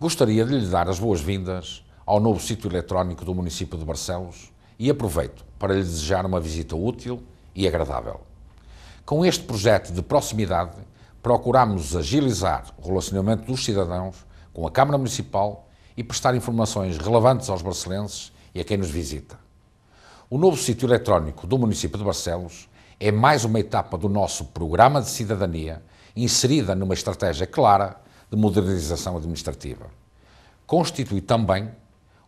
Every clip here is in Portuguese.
Gostaria de lhe dar as boas-vindas ao novo sítio eletrónico do município de Barcelos e aproveito para lhe desejar uma visita útil e agradável. Com este projeto de proximidade, procuramos agilizar o relacionamento dos cidadãos com a Câmara Municipal e prestar informações relevantes aos barcelenses e a quem nos visita. O novo sítio eletrónico do município de Barcelos é mais uma etapa do nosso programa de cidadania inserida numa estratégia clara de modernização administrativa. Constitui também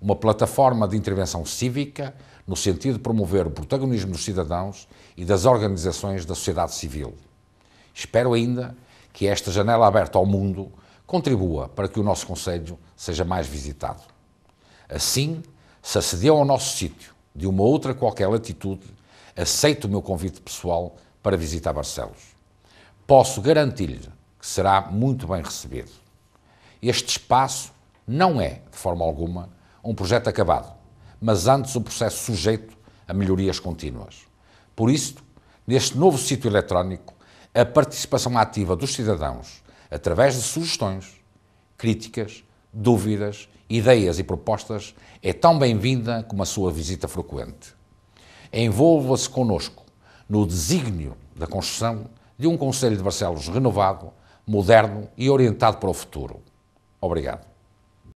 uma plataforma de intervenção cívica no sentido de promover o protagonismo dos cidadãos e das organizações da sociedade civil. Espero ainda que esta janela aberta ao mundo contribua para que o nosso Conselho seja mais visitado. Assim, se acedeu ao nosso sítio de uma outra qualquer latitude, aceito o meu convite pessoal para visitar Barcelos. Posso garantir-lhe que será muito bem recebido. Este espaço não é, de forma alguma, um projeto acabado, mas antes um processo sujeito a melhorias contínuas. Por isso, neste novo sítio eletrónico, a participação ativa dos cidadãos, através de sugestões, críticas, dúvidas, ideias e propostas, é tão bem-vinda como a sua visita frequente. Envolva-se conosco no desígnio da construção de um Conselho de Barcelos renovado moderno e orientado para o futuro. Obrigado.